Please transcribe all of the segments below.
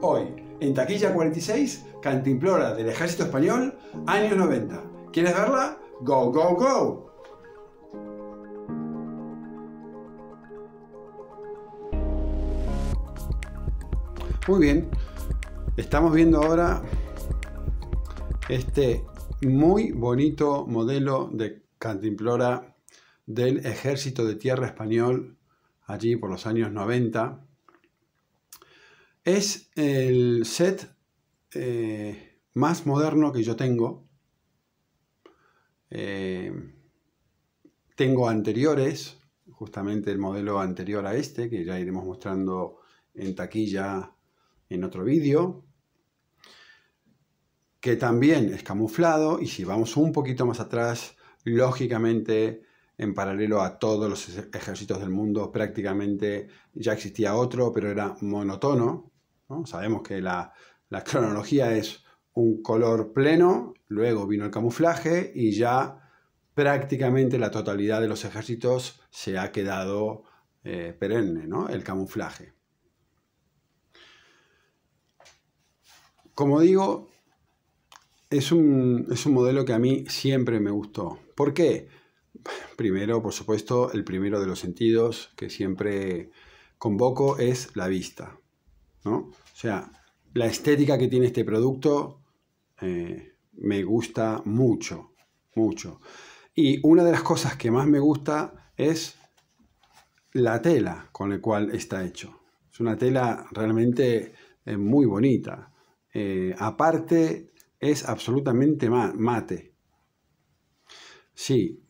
Hoy, en Taquilla 46, Cantimplora del Ejército Español, años 90. ¿Quieres verla? ¡Go, go, go! Muy bien, estamos viendo ahora este muy bonito modelo de cantimplora del ejército de tierra español allí por los años 90 es el set eh, más moderno que yo tengo. Eh, tengo anteriores, justamente el modelo anterior a este, que ya iremos mostrando en taquilla en otro vídeo, que también es camuflado y si vamos un poquito más atrás, lógicamente en paralelo a todos los ejércitos del mundo prácticamente ya existía otro, pero era monotono, Sabemos que la, cronología es un color pleno, luego vino el camuflaje y ya prácticamente la totalidad de los ejércitos se ha quedado eh, perenne, ¿no? el camuflaje. Como digo, es un, es un modelo que a mí siempre me gustó. ¿Por qué? Primero, por supuesto, el primero de los sentidos que siempre convoco es la vista. O sea, la estética que tiene este producto eh, me gusta mucho, mucho. Y una de las cosas que más me gusta es la tela con la cual está hecho. Es una tela realmente eh, muy bonita. Eh, aparte, es absolutamente mate. Sí.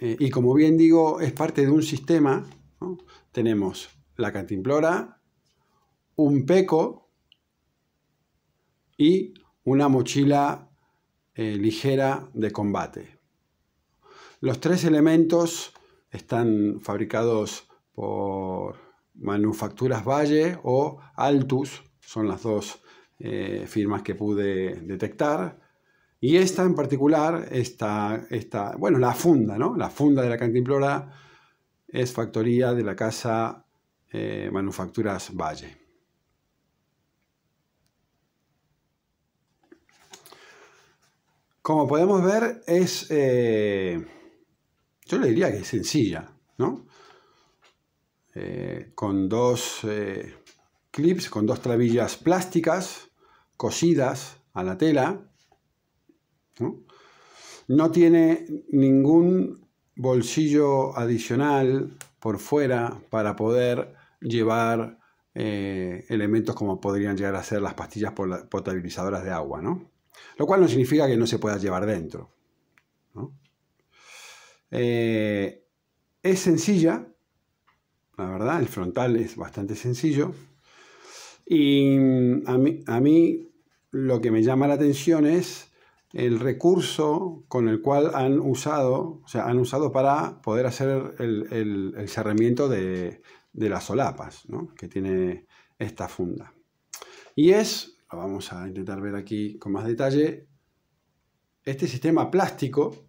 y como bien digo, es parte de un sistema. Tenemos la cantimplora, un peco y una mochila eh, ligera de combate. Los tres elementos están fabricados por Manufacturas Valle o Altus, son las dos eh, firmas que pude detectar. Y esta en particular, esta, bueno, la funda, ¿no? La funda de la cantimplora es factoría de la casa eh, Manufacturas Valle. Como podemos ver, es. Eh, yo le diría que es sencilla, ¿no? Eh, con dos eh, clips, con dos trabillas plásticas cosidas a la tela. ¿no? no tiene ningún bolsillo adicional por fuera para poder llevar elementos como podrían llegar a ser las pastillas potabilizadoras de agua, ¿no? Lo cual no significa que no se pueda llevar dentro. Eh, es sencilla, la verdad, el frontal es bastante sencillo. Y a mí, lo que me llama la atención es el recurso con el cual han usado, han usado para poder hacer el, cerramiento de, las solapas que tiene esta funda. Y es vamos a intentar ver aquí con más detalle, este sistema plástico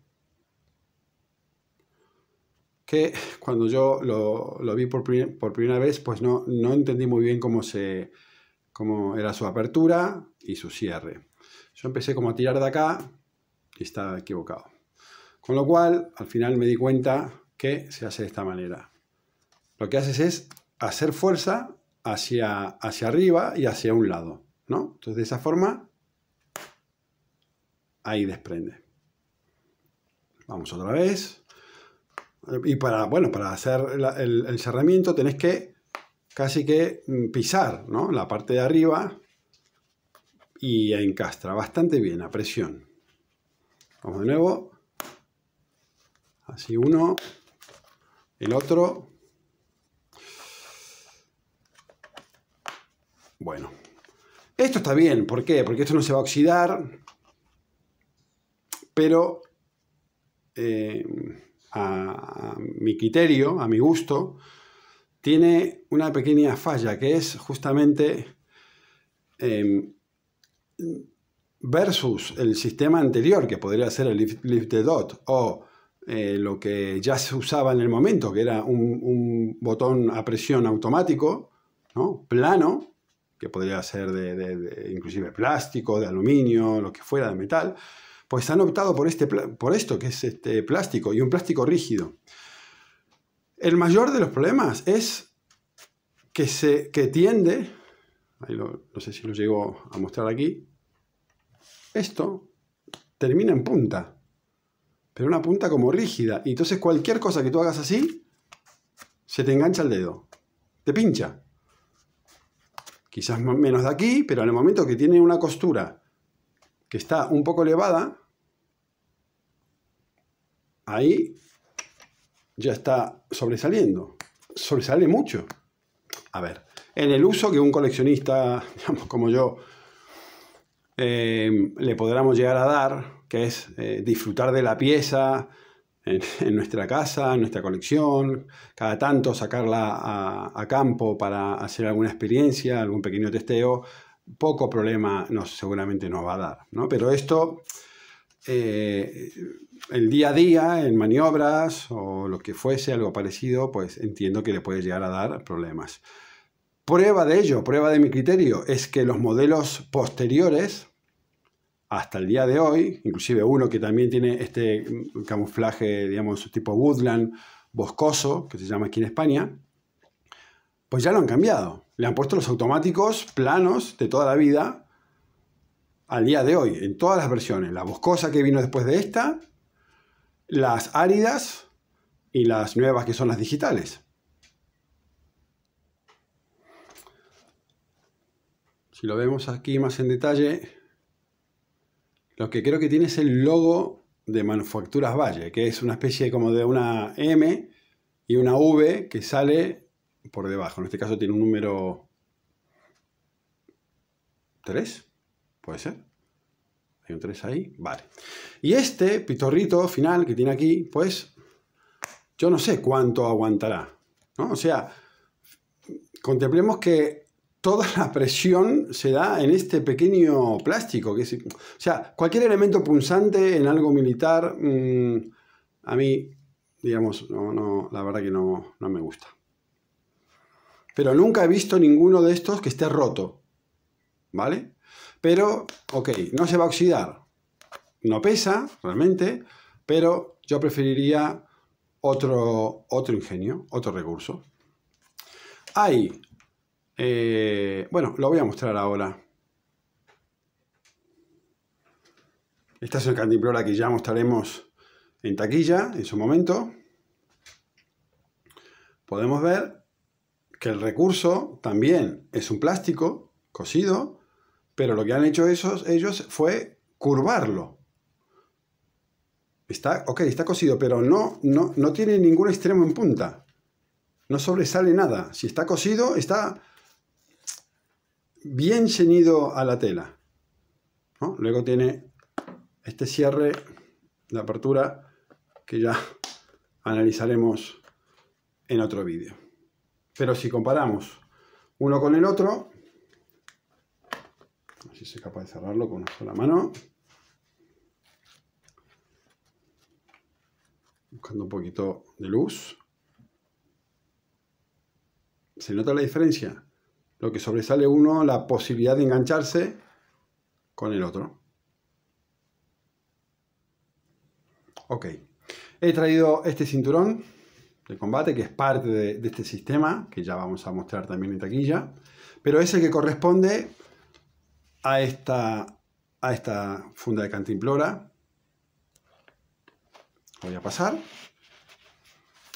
que cuando yo lo, vi por, primera vez, pues no, no entendí muy bien cómo, cómo era su apertura y su cierre. Yo empecé como a tirar de acá y estaba equivocado. Con lo cual, al final me di cuenta que se hace de esta manera. Lo que haces es hacer fuerza hacia, hacia arriba y hacia un lado. ¿no? Entonces, de esa forma, ahí desprende. Vamos otra vez. Y para, bueno, para hacer el, el, cerramiento tenés que casi que pisar ¿no? la parte de arriba y encastra bastante bien a presión. Vamos de nuevo. Así uno, el otro. Bueno. Esto está bien, ¿por qué? Porque esto no se va a oxidar, pero eh, a, mi criterio, a mi gusto, tiene una pequeña falla, que es justamente em, versus el sistema anterior, que podría ser el lift, dot, o eh, lo que ya se usaba en el momento, que era un, botón a presión automático, plano, que podría ser de, inclusive plástico, de aluminio, lo que fuera, de metal, pues han optado por, este, por esto, que es este plástico, y un plástico rígido. El mayor de los problemas es que, se, tiende, no sé si lo llego a mostrar aquí, esto termina en punta, pero una punta como rígida, y entonces cualquier cosa que tú hagas así, se te engancha el dedo, te pincha quizás menos de aquí, pero en el momento que tiene una costura que está un poco elevada, ahí ya está sobresaliendo. Sobresale mucho. A ver, en el uso que un coleccionista, digamos, como yo, eh, le podríamos llegar a dar, que es eh, disfrutar de la pieza, en, nuestra casa, en nuestra colección, cada tanto sacarla a, campo para hacer alguna experiencia, algún pequeño testeo, poco problema nos, seguramente nos va a dar. ¿no? Pero esto, eh, el día a día, en maniobras o lo que fuese, algo parecido, pues entiendo que le puede llegar a dar problemas. Prueba de ello, prueba de mi criterio, es que los modelos posteriores, hasta el día de hoy, inclusive uno que también tiene este camuflaje, digamos, tipo woodland, boscoso, que se llama aquí en España, pues ya lo han cambiado. Le han puesto los automáticos planos de toda la vida al día de hoy, en todas las versiones. La boscosa que vino después de esta, las áridas y las nuevas que son las digitales. Si lo vemos aquí más en detalle, lo que creo que tiene es el logo de Manufacturas Valle, que es una especie como de una M y una V que sale por debajo. En este caso tiene un número 3, puede ser. Hay un 3 ahí, vale. Y este pitorrito final que tiene aquí, pues yo no sé cuánto aguantará. ¿no? O sea, contemplemos que toda la presión se da en este pequeño plástico. o sea, cualquier elemento punzante en algo militar, mm, a mí, digamos, la verdad que no, me gusta. Pero nunca he visto ninguno de estos que esté roto. ¿Vale? Pero, ok, no se va a oxidar. No pesa, realmente, pero yo preferiría otro, otro ingenio, otro recurso. Hay eh, bueno, lo voy a mostrar ahora. Esta es el Cantimplora que ya mostraremos en taquilla en su momento. Podemos ver que el recurso también es un plástico cosido, pero lo que han hecho esos, ellos fue curvarlo. Está, ok, está cosido, pero no, no, no tiene ningún extremo en punta. No sobresale nada. Si está cosido, está bien ceñido a la tela. Luego tiene este cierre, de apertura, que ya analizaremos en otro vídeo. Pero si comparamos uno con el otro, si se capaz de cerrarlo con una sola mano. Buscando un poquito de luz. ¿Se nota la diferencia? lo que sobresale uno, la posibilidad de engancharse con el otro. Ok, he traído este cinturón de combate que es parte de, este sistema, que ya vamos a mostrar también en taquilla, pero es el que corresponde a esta, a esta funda de cantimplora. Voy a pasar.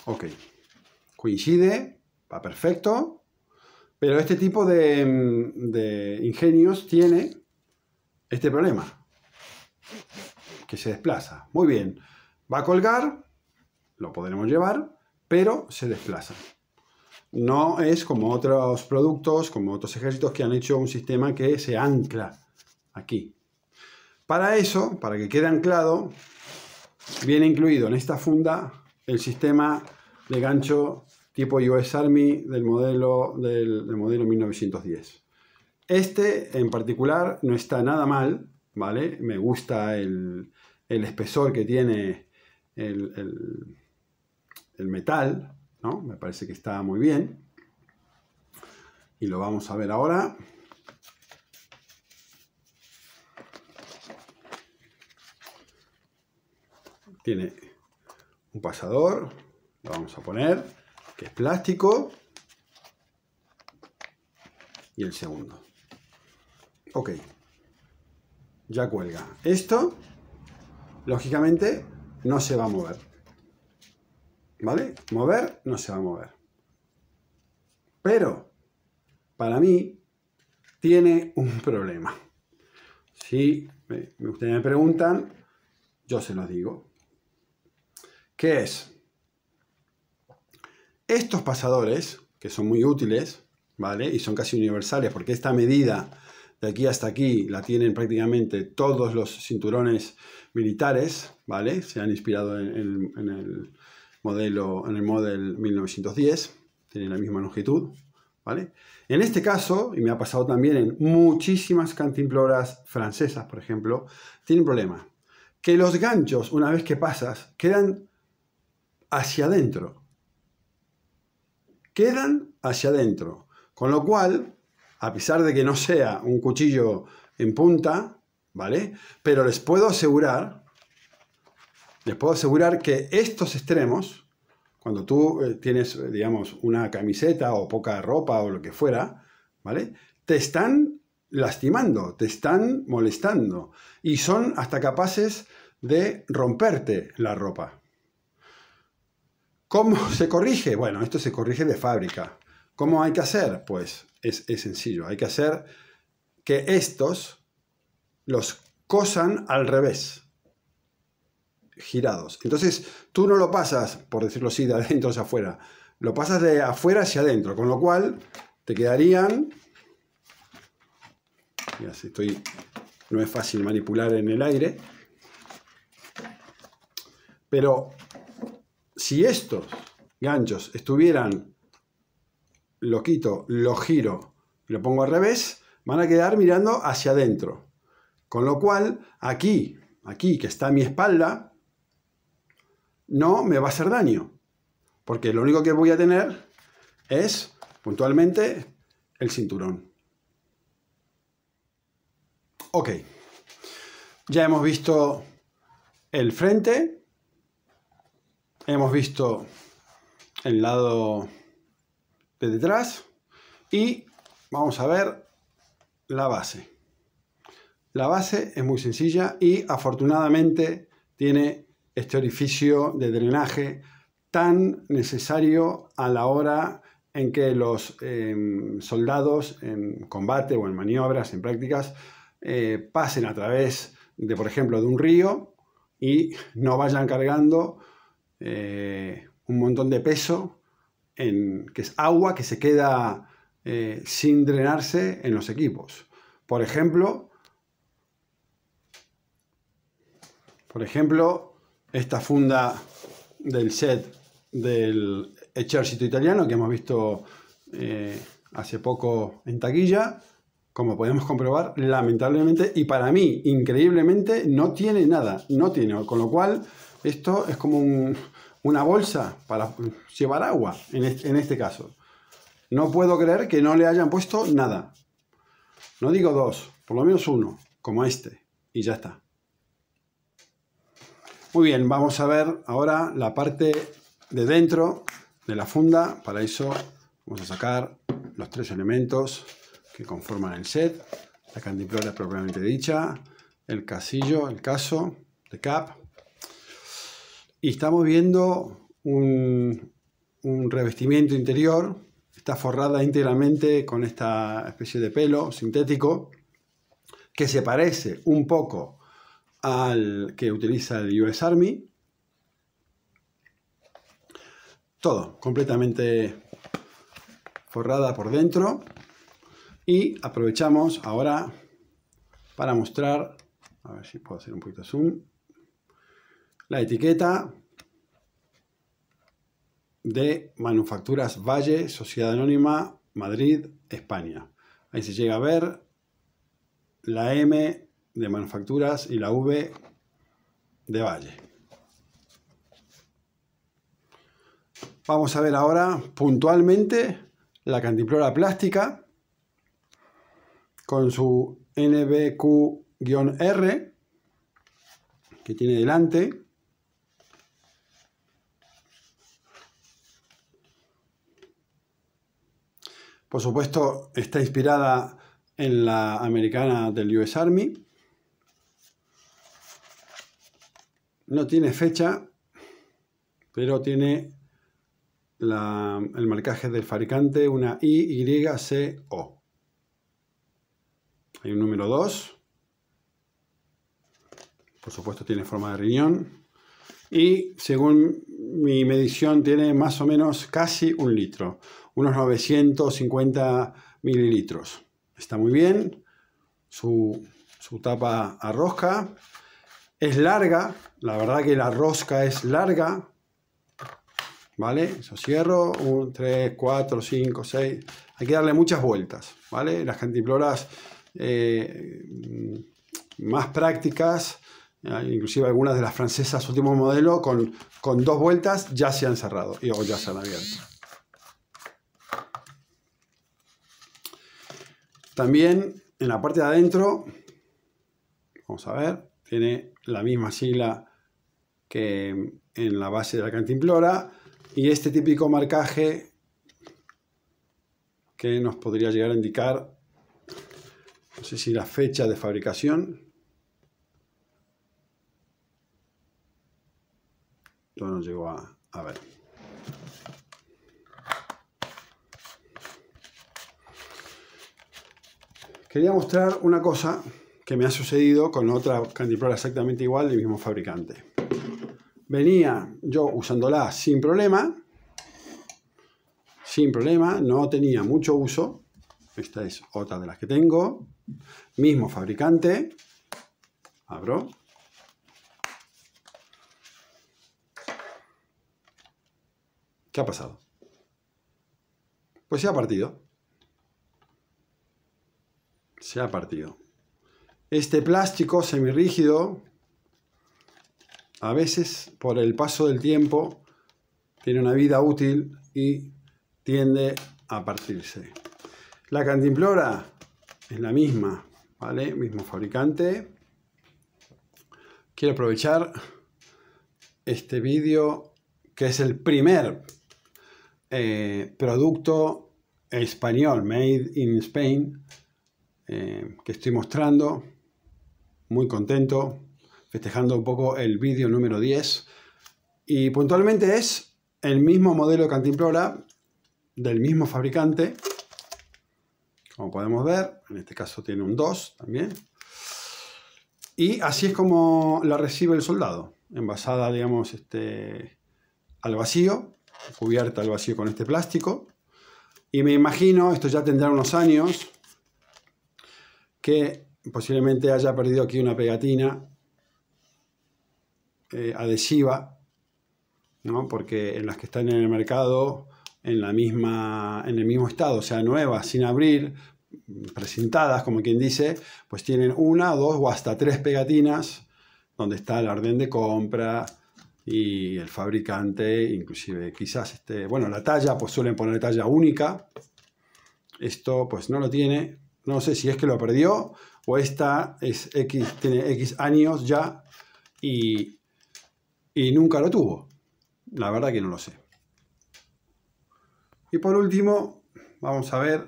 Ok, coincide, va perfecto. Pero este tipo de, ingenios tiene este problema, que se desplaza. Muy bien, va a colgar, lo podremos llevar, pero se desplaza. No es como otros productos, como otros ejércitos que han hecho un sistema que se ancla aquí. Para eso, para que quede anclado, viene incluido en esta funda el sistema de gancho tipo US Army del modelo, del, modelo 1910. Este en particular no está nada mal, ¿vale? Me gusta el, espesor que tiene el, el, metal, ¿no? Me parece que está muy bien. Y lo vamos a ver ahora. Tiene un pasador, lo vamos a poner que es plástico, y el segundo. Ok, ya cuelga. Esto, lógicamente, no se va a mover. ¿Vale? Mover no se va a mover. Pero, para mí, tiene un problema. Si ustedes me preguntan, yo se los digo. ¿Qué es? Estos pasadores, que son muy útiles, ¿vale? Y son casi universales, porque esta medida de aquí hasta aquí la tienen prácticamente todos los cinturones militares, ¿vale? Se han inspirado en, el modelo, en el model 1910, tienen la misma longitud, ¿vale? En este caso, y me ha pasado también en muchísimas cantimploras francesas, por ejemplo, tienen problema. Que los ganchos, una vez que pasas, quedan hacia adentro quedan hacia adentro. Con lo cual, a pesar de que no sea un cuchillo en punta, ¿vale? Pero les puedo asegurar, les puedo asegurar que estos extremos, cuando tú eh, tienes, eh, digamos, una camiseta o poca ropa o lo que fuera, ¿vale? Te están lastimando, te están molestando y son hasta capaces de romperte la ropa. ¿Cómo se corrige? Bueno, esto se corrige de fábrica. ¿Cómo hay que hacer? Pues es, sencillo, hay que hacer que estos los cosan al revés, girados. Entonces tú no lo pasas, por decirlo así, de adentro hacia afuera, lo pasas de afuera hacia adentro, con lo cual te quedarían... Mira, si estoy... No es fácil manipular en el aire, pero si estos ganchos estuvieran, lo quito, lo giro y lo pongo al revés, van a quedar mirando hacia adentro. Con lo cual, aquí, aquí que está mi espalda, no me va a hacer daño. Porque lo único que voy a tener es, puntualmente, el cinturón. Ok. Ya hemos visto el frente, Hemos visto el lado de detrás y vamos a ver la base. La base es muy sencilla y afortunadamente tiene este orificio de drenaje tan necesario a la hora en que los em, soldados en combate o en maniobras, en prácticas, eh, pasen a través de, por ejemplo, de un río y no vayan cargando eh, un montón de peso, en, que es agua que se queda eh, sin drenarse en los equipos. Por ejemplo, por ejemplo, esta funda del set del ejército italiano que hemos visto eh, hace poco en taquilla, como podemos comprobar, lamentablemente y para mí, increíblemente, no tiene nada, no tiene, con lo cual esto es como un, una bolsa para llevar agua, en este, caso. No puedo creer que no le hayan puesto nada. No digo dos, por lo menos uno, como este. Y ya está. Muy bien, vamos a ver ahora la parte de dentro de la funda. Para eso vamos a sacar los tres elementos que conforman el set. La candiplora propiamente dicha, el casillo, el caso, de cap y estamos viendo un, revestimiento interior, está forrada íntegramente con esta especie de pelo sintético que se parece un poco al que utiliza el US Army. Todo completamente forrada por dentro. Y aprovechamos ahora para mostrar, a ver si puedo hacer un poquito zoom, la etiqueta de Manufacturas Valle, Sociedad Anónima, Madrid, España. Ahí se llega a ver la M de Manufacturas y la V de Valle. Vamos a ver ahora puntualmente la cantiplora plástica con su NBQ-R que tiene delante. Por supuesto, está inspirada en la americana del US Army. No tiene fecha, pero tiene el marcaje del fabricante, una IYCO. Hay un número 2. Por supuesto tiene forma de riñón. Y según mi medición tiene más o menos casi un litro unos 950 mililitros. Está muy bien, su, tapa a rosca es larga, la verdad que la rosca es larga, ¿vale? Eso cierro, 3, 4, 5, 6, hay que darle muchas vueltas, ¿vale? Las cantiploras eh, mm, más prácticas, eh, inclusive algunas de las francesas último modelo, con, con dos vueltas ya se han cerrado y, ya se han abierto. También en la parte de adentro, vamos a ver, tiene la misma sigla que en la base de la cantimplora y este típico marcaje que nos podría llegar a indicar, no sé si la fecha de fabricación, no llegó a ver. Quería mostrar una cosa que me ha sucedido con otra Candyflora exactamente igual del mismo fabricante. Venía yo usándola sin problema, sin problema, no tenía mucho uso. Esta es otra de las que tengo, mismo fabricante. Abro. ¿Qué ha pasado? Pues se ha partido. Se ha partido. Este plástico semirrígido, a veces por el paso del tiempo, tiene una vida útil y tiende a partirse. La cantimplora es la misma, ¿vale? Mismo fabricante. Quiero aprovechar este vídeo que es el primer eh, producto español, Made in Spain, eh, que estoy mostrando. Muy contento, festejando un poco el vídeo número 10. Y puntualmente es el mismo modelo de Cantimplora, del mismo fabricante. Como podemos ver, en este caso tiene un 2 también. Y así es como la recibe el soldado, envasada, digamos, este, al vacío, cubierta al vacío con este plástico. Y me imagino, esto ya tendrá unos años, que posiblemente haya perdido aquí una pegatina eh, adhesiva, porque en las que están en el mercado en, la misma, en el mismo estado, o sea, nuevas, sin abrir, presentadas, como quien dice, pues tienen una, dos o hasta tres pegatinas donde está el orden de compra y el fabricante, inclusive quizás, este, bueno, la talla, pues suelen poner talla única. Esto pues no lo tiene, no sé si es que lo perdió o esta es X, tiene X años ya y, y nunca lo tuvo. La verdad que no lo sé. Y por último, vamos a ver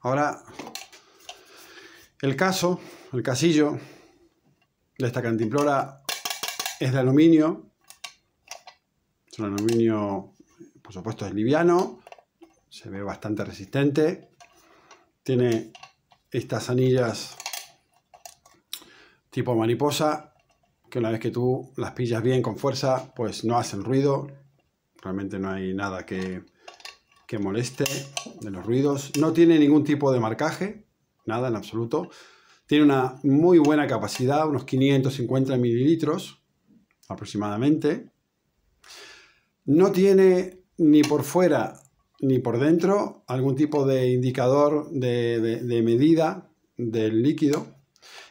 ahora el caso, el casillo de esta cantimplora es de aluminio. Es un aluminio, por supuesto, es liviano, se ve bastante resistente. Tiene estas anillas tipo mariposa, que una vez que tú las pillas bien con fuerza, pues no hacen ruido. Realmente no hay nada que, moleste de los ruidos. No tiene ningún tipo de marcaje, nada en absoluto. Tiene una muy buena capacidad, unos 550 mililitros aproximadamente. No tiene ni por fuera ni por dentro algún tipo de indicador de, medida del líquido.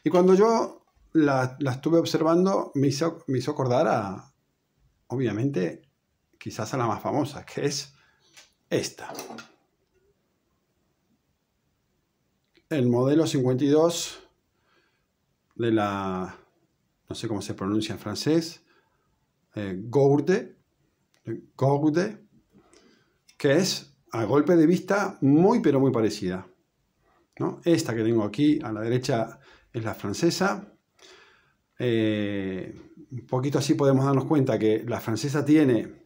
Y cuando yo la, estuve observando, me hizo, me hizo, acordar a, obviamente, quizás a la más famosa, que es esta. El modelo 52 de la, no sé cómo se pronuncia en francés, Gourde, eh, Gourde, que es a golpe de vista muy pero muy parecida. ¿no? Esta que tengo aquí a la derecha es la francesa. Eh, un poquito así podemos darnos cuenta que la francesa tiene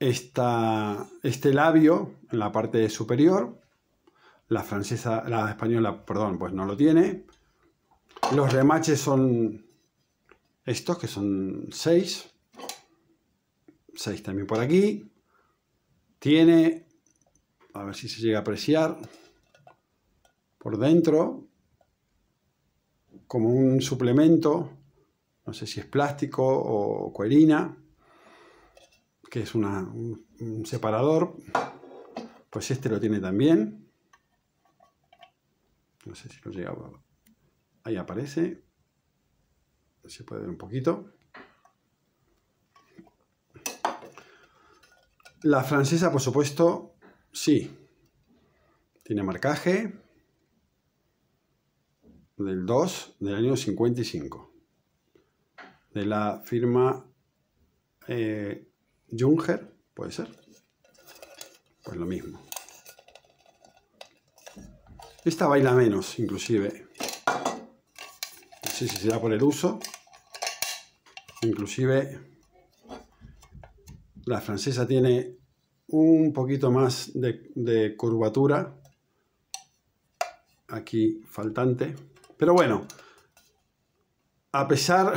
este labio en la parte superior. La francesa, la española, perdón, pues no lo tiene. Los remaches son estos, que son seis. 6 también por aquí. Tiene, a ver si se llega a apreciar, por dentro, como un suplemento, no sé si es plástico o cuerina, que es una, un, separador, pues este lo tiene también. No sé si lo llega. Ahí aparece. Se puede ver un poquito. La francesa, por supuesto, sí. Tiene marcaje del 2 del año 55. De la firma eh, Junger, ¿puede ser? Pues lo mismo. Esta baila menos, inclusive. No sé si será por el uso. Inclusive la francesa tiene un poquito más de, curvatura. Aquí faltante. Pero bueno, a pesar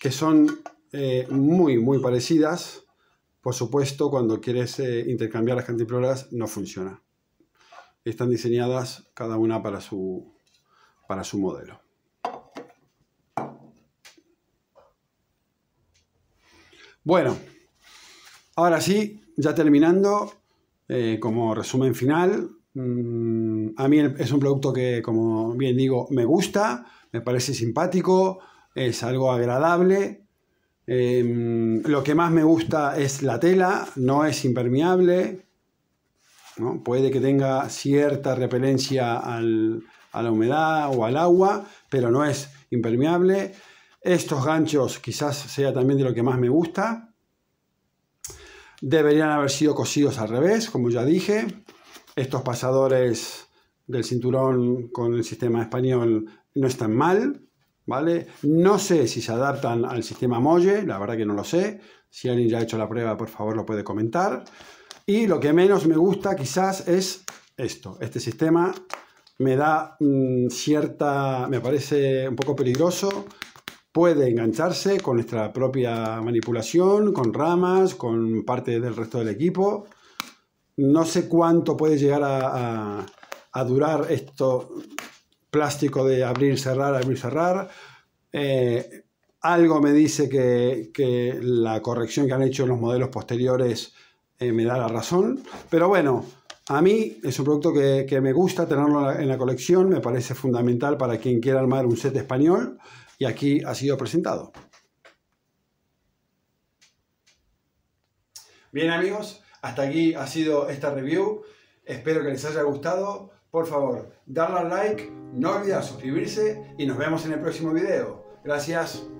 que son eh, muy, muy parecidas, por supuesto, cuando quieres eh, intercambiar las cantimploras no funciona. Están diseñadas cada una para su, para su modelo. Bueno, Ahora sí, ya terminando, eh, como resumen final, mm, a mí es un producto que, como bien digo, me gusta, me parece simpático, es algo agradable. Em, lo que más me gusta es la tela, no es impermeable, puede que tenga cierta repelencia a la humedad o al agua, pero no es impermeable. Estos ganchos quizás sea también de lo que más me gusta deberían haber sido cosidos al revés, como ya dije. Estos pasadores del cinturón con el sistema español no están mal, ¿vale? No sé si se adaptan al sistema Molle, la verdad que no lo sé. Si alguien ya ha hecho la prueba, por favor lo puede comentar. Y lo que menos me gusta quizás es esto, este sistema me da mm, cierta, me parece un poco peligroso puede engancharse con nuestra propia manipulación, con ramas, con parte del resto del equipo. No sé cuánto puede llegar a, durar esto plástico de abrir, cerrar, abrir, cerrar. Eh, algo me dice que, la corrección que han hecho en los modelos posteriores eh, me da la razón. Pero bueno, a mí es un producto que, que, me gusta tenerlo en la colección, me parece fundamental para quien quiera armar un set español y aquí ha sido presentado. Bien amigos, hasta aquí ha sido esta review. Espero que les haya gustado. Por favor, darle al like, no olvidar suscribirse y nos vemos en el próximo video. Gracias.